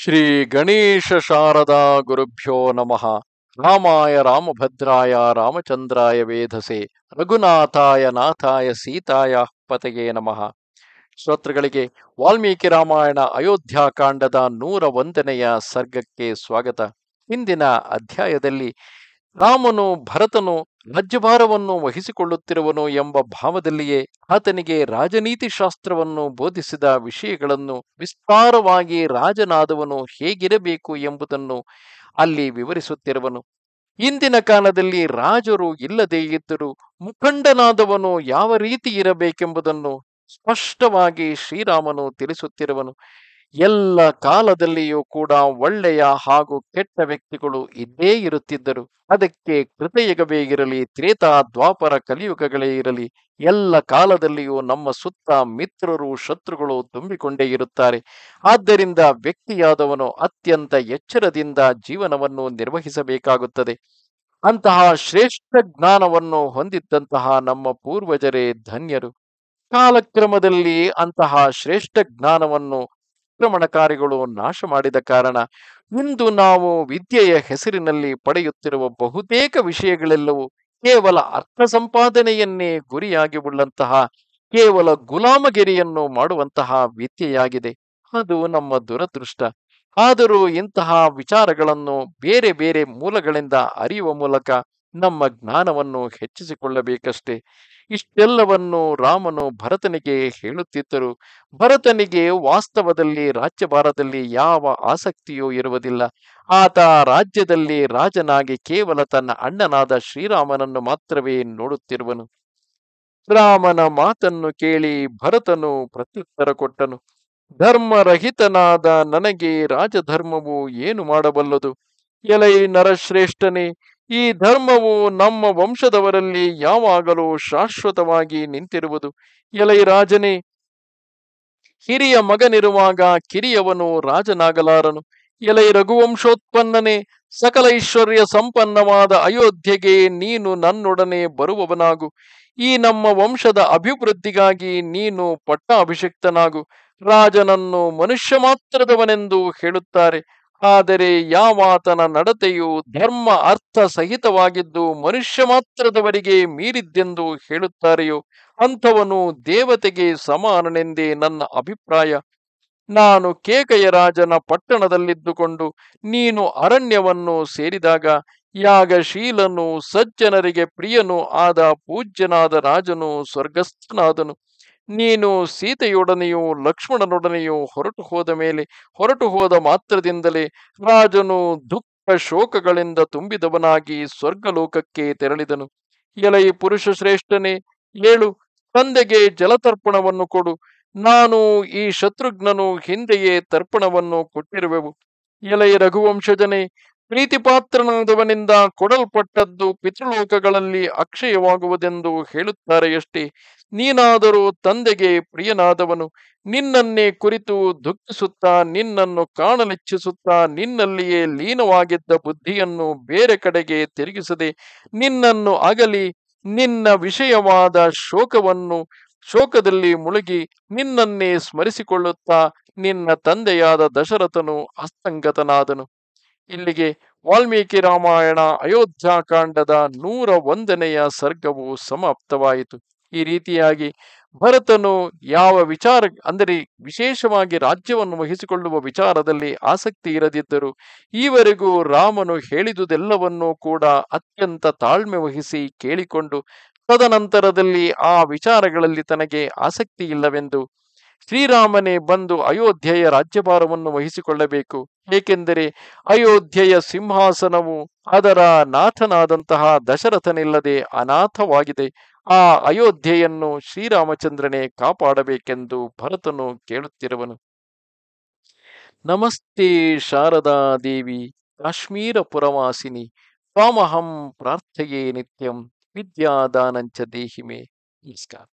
ಶ್ರೀ ಗಣೇಶ ಶಾರದಾ ಗುರುಭ್ಯೋ ನಮಃ ರಾಮಾಯ ರಾಮಭದ್ರಾಯ ರಾಮಚಂದ್ರಾಯ ವೇಧಸೆ ರಘುನಾಥಾಯ ನಾಥಾಯ ಸೀತಾಯ ಪತೆಗೆ ನಮಃ ಶ್ರೋತೃಗಳಿಗೆ ವಾಲ್ಮೀಕಿ ರಾಮಾಯಣ ಅಯೋಧ್ಯಾಕಾಂಡದ ನೂರ ಒಂದನೆಯ ಸರ್ಗಕ್ಕೆ ಸ್ವಾಗತ ಇಂದಿನ ಅಧ್ಯಾಯದಲ್ಲಿ ರಾಮನು ಭರತನು ರಾಜ್ಯಭಾರವನ್ನು ವಹಿಸಿಕೊಳ್ಳುತ್ತಿರುವನು ಎಂಬ ಭಾವದಲ್ಲಿಯೇ ಆತನಿಗೆ ರಾಜನೀತಿ ಶಾಸ್ತ್ರವನ್ನು ಬೋಧಿಸಿದ ವಿಷಯಗಳನ್ನು ವಿಸ್ತಾರವಾಗಿ ರಾಜನಾದವನು ಹೇಗಿರಬೇಕು ಎಂಬುದನ್ನು ಅಲ್ಲಿ ವಿವರಿಸುತ್ತಿರುವನು ಇಂದಿನ ಕಾಲದಲ್ಲಿ ರಾಜರು ಇಲ್ಲದೇ ಇದ್ದರೂ ಮುಖಂಡನಾದವನು ಯಾವ ರೀತಿ ಇರಬೇಕೆಂಬುದನ್ನು ಸ್ಪಷ್ಟವಾಗಿ ಶ್ರೀರಾಮನು ತಿಳಿಸುತ್ತಿರುವನು ಎಲ್ಲ ಕಾಲದಲ್ಲಿಯೂ ಕೂಡ ಒಳ್ಳೆಯ ಹಾಗೂ ಕೆಟ್ಟ ವ್ಯಕ್ತಿಗಳು ಇದ್ದೇ ಇರುತ್ತಿದ್ದರು ಅದಕ್ಕೆ ಕೃತಯುಗವೇ ಇರಲಿ ತ್ರೇತ ದ್ವಾಪರ ಕಲಿಯುಗಗಳೇ ಇರಲಿ ಎಲ್ಲ ಕಾಲದಲ್ಲಿಯೂ ನಮ್ಮ ಸುತ್ತ ಮಿತ್ರರು ಶತ್ರುಗಳು ತುಂಬಿಕೊಂಡೇ ಇರುತ್ತಾರೆ ಆದ್ದರಿಂದ ವ್ಯಕ್ತಿಯಾದವನು ಅತ್ಯಂತ ಎಚ್ಚರದಿಂದ ಜೀವನವನ್ನು ನಿರ್ವಹಿಸಬೇಕಾಗುತ್ತದೆ ಅಂತಹ ಶ್ರೇಷ್ಠ ಜ್ಞಾನವನ್ನು ಹೊಂದಿದ್ದಂತಹ ನಮ್ಮ ಪೂರ್ವಜರೇ ಧನ್ಯರು ಕಾಲಕ್ರಮದಲ್ಲಿ ಅಂತಹ ಶ್ರೇಷ್ಠ ಜ್ಞಾನವನ್ನು ಆಕ್ರಮಣಕಾರಿಗಳು ನಾಶ ಮಾಡಿದ ಕಾರಣ ಇಂದು ನಾವು ವಿದ್ಯೆಯ ಹೆಸರಿನಲ್ಲಿ ಪಡೆಯುತ್ತಿರುವ ಬಹುತೇಕ ವಿಷಯಗಳೆಲ್ಲವೂ ಕೇವಲ ಅರ್ಥ ಸಂಪಾದನೆಯನ್ನೇ ಗುರಿಯಾಗಿ ಉಳ್ಳಂತಹ ಕೇವಲ ಗುಲಾಮಗಿರಿಯನ್ನು ಮಾಡುವಂತಹ ವಿದ್ಯೆಯಾಗಿದೆ ಅದು ನಮ್ಮ ದುರದೃಷ್ಟ ಆದರೂ ಇಂತಹ ವಿಚಾರಗಳನ್ನು ಬೇರೆ ಬೇರೆ ಮೂಲಗಳಿಂದ ಅರಿಯುವ ಮೂಲಕ ನಮ್ಮ ಜ್ಞಾನವನ್ನು ಹೆಚ್ಚಿಸಿಕೊಳ್ಳಬೇಕಷ್ಟೇ ಇಷ್ಟೆಲ್ಲವನ್ನು ರಾಮನು ಭರತನಿಗೆ ಹೇಳುತ್ತಿದ್ದರು ಭರತನಿಗೆ ವಾಸ್ತವದಲ್ಲಿ ರಾಜ್ಯಭಾರದಲ್ಲಿ ಯಾವ ಆಸಕ್ತಿಯೂ ಇರುವುದಿಲ್ಲ ಆತ ರಾಜ್ಯದಲ್ಲಿ ರಾಜನಾಗಿ ಕೇವಲ ತನ್ನ ಅಣ್ಣನಾದ ಶ್ರೀರಾಮನನ್ನು ಮಾತ್ರವೇ ನೋಡುತ್ತಿರುವನು ರಾಮನ ಮಾತನ್ನು ಕೇಳಿ ಭರತನು ಪ್ರತ್ಯುತ್ತರ ಕೊಟ್ಟನು ಧರ್ಮರಹಿತನಾದ ನನಗೆ ರಾಜಧರ್ಮವು ಏನು ಮಾಡಬಲ್ಲದು ಎಲೈ ನರಶ್ರೇಷ್ಠನೇ ಈ ಧರ್ಮವು ನಮ್ಮ ವಂಶದವರಲ್ಲಿ ಯಾವಾಗಲೂ ಶಾಶ್ವತವಾಗಿ ನಿಂತಿರುವುದು ಎಲೈ ರಾಜನೇ ಹಿರಿಯ ಮಗನಿರುವಾಗ ಕಿರಿಯವನು ರಾಜನಾಗಲಾರನು ಎಲೈ ರಘುವಂಶೋತ್ಪನ್ನನೆ ಸಕಲ ಐಶ್ವರ್ಯ ಸಂಪನ್ನವಾದ ಅಯೋಧ್ಯೆಗೆ ನೀನು ನನ್ನೊಡನೆ ಬರುವವನಾಗು ಈ ನಮ್ಮ ವಂಶದ ಅಭಿವೃದ್ಧಿಗಾಗಿ ನೀನು ಪಟ್ಟಾಭಿಷಿಕ್ತನಾಗು ರಾಜನನ್ನು ಮನುಷ್ಯ ಮಾತ್ರದವನೆಂದು ಹೇಳುತ್ತಾರೆ ಆದರೆ ಯಾವಾತನ ನಡತೆಯು ಧರ್ಮ ಅರ್ಥ ಸಹಿತವಾಗಿದ್ದು ಮನುಷ್ಯ ಮಾತ್ರದವರಿಗೆ ಮೀರಿದ್ದೆಂದು ಹೇಳುತ್ತಾರೆಯೋ ಅಂಥವನು ದೇವತೆಗೆ ಸಮಾನನೆಂದೇ ನನ್ನ ಅಭಿಪ್ರಾಯ ನಾನು ಕೇಕಯರಾಜನ ಪಟ್ಟಣದಲ್ಲಿದ್ದುಕೊಂಡು ನೀನು ಅರಣ್ಯವನ್ನು ಸೇರಿದಾಗ ಯಾಗಶೀಲನು ಸಜ್ಜನರಿಗೆ ಪ್ರಿಯನೂ ಆದ ಪೂಜ್ಯನಾದ ರಾಜನು ಸ್ವರ್ಗಸ್ಥನಾದನು ನೀನು ಸೀತೆಯೊಡನೆಯೂ ಲಕ್ಷ್ಮಣನೊಡನೆಯೂ ಹೊರಟು ಹೋದ ಮೇಲೆ ಹೊರಟು ಹೋದ ಮಾತ್ರದಿಂದಲೇ ರಾಜನು ದುಃಖ ಶೋಕಗಳಿಂದ ತುಂಬಿದವನಾಗಿ ಸ್ವರ್ಗಲೋಕಕ್ಕೆ ತೆರಳಿದನು ಎಲೈ ಪುರುಷ ಶ್ರೇಷ್ಠನೇ ಏಳು ತಂದೆಗೆ ಜಲತರ್ಪಣವನ್ನು ಕೊಡು ನಾನು ಈ ಶತ್ರುಘ್ನನು ಹಿಂದೆಯೇ ತರ್ಪಣವನ್ನು ಕೊಟ್ಟಿರುವೆವು ಎಲೈ ರಘುವಂಶಜನೇ ಪ್ರೀತಿಪಾತ್ರನಾದವನಿಂದ ಕೊಡಲ್ಪಟ್ಟದ್ದು ಪಿತೃಲೋಕಗಳಲ್ಲಿ ಅಕ್ಷಯವಾಗುವುದೆಂದು ಹೇಳುತ್ತಾರೆಯಷ್ಟೇ ನೀನಾದರೂ ತಂದೆಗೆ ಪ್ರಿಯನಾದವನು ನಿನ್ನನ್ನೇ ಕುರಿತು ದುಃಖಿಸುತ್ತಾ ನಿನ್ನನ್ನು ಕಾಣಲಿಚ್ಛಿಸುತ್ತಾ ನಿನ್ನಲ್ಲಿಯೇ ಲೀನವಾಗಿದ್ದ ಬುದ್ಧಿಯನ್ನು ಬೇರೆ ಕಡೆಗೆ ತಿರುಗಿಸದೆ ನಿನ್ನನ್ನು ಅಗಲಿ ನಿನ್ನ ವಿಷಯವಾದ ಶೋಕವನ್ನು ಶೋಕದಲ್ಲಿ ಮುಳುಗಿ ನಿನ್ನನ್ನೇ ಸ್ಮರಿಸಿಕೊಳ್ಳುತ್ತಾ ನಿನ್ನ ತಂದೆಯಾದ ದಶರಥನು ಅಸ್ತಂಗತನಾದನು ಇಲ್ಲಿಗೆ ವಾಲ್ಮೀಕಿ ರಾಮಾಯಣ ಅಯೋಧ್ಯಾಕಾಂಡದ ನೂರ ಒಂದನೆಯ ಸರ್ಗವು ಸಮಾಪ್ತವಾಯಿತು ಈ ರೀತಿಯಾಗಿ ಭರತನು ಯಾವ ವಿಚಾರ ಅಂದರೆ ವಿಶೇಷವಾಗಿ ರಾಜ್ಯವನ್ನು ವಹಿಸಿಕೊಳ್ಳುವ ವಿಚಾರದಲ್ಲಿ ಆಸಕ್ತಿ ಇರದಿದ್ದರೂ ಈವರೆಗೂ ರಾಮನು ಹೇಳಿದುದೆಲ್ಲವನ್ನೂ ಕೂಡ ಅತ್ಯಂತ ತಾಳ್ಮೆ ವಹಿಸಿ ಕೇಳಿಕೊಂಡು ತದನಂತರದಲ್ಲಿ ಆ ವಿಚಾರಗಳಲ್ಲಿ ತನಗೆ ಆಸಕ್ತಿ ಇಲ್ಲವೆಂದು ಶ್ರೀರಾಮನೇ ಬಂದು ಅಯೋಧ್ಯೆಯ ರಾಜ್ಯಭಾರವನ್ನು ವಹಿಸಿಕೊಳ್ಳಬೇಕು ಏಕೆಂದರೆ ಅಯೋಧ್ಯೆಯ ಸಿಂಹಾಸನವು ಅದರ ನಾಥನಾದಂತಹ ದಶರಥನಿಲ್ಲದೆ ಅನಾಥವಾಗಿದೆ ಆ ಅಯೋಧ್ಯೆಯನ್ನು ಶ್ರೀರಾಮಚಂದ್ರನೇ ಕಾಪಾಡಬೇಕೆಂದು ಭರತನು ಕೇಳುತ್ತಿರುವನು ನಮಸ್ತೆ ಶಾರದಾ ದೇವಿ ಕಾಶ್ಮೀರ ಪುರವಾಸಿನಿ ಸ್ವಾಮಹಂ ಪ್ರಾರ್ಥೆಯೇ ನಿತ್ಯಂ ವಿದ್ಯಾದಾನಂಚ ದೇಹಿಮೆ ನಮಸ್ಕಾರ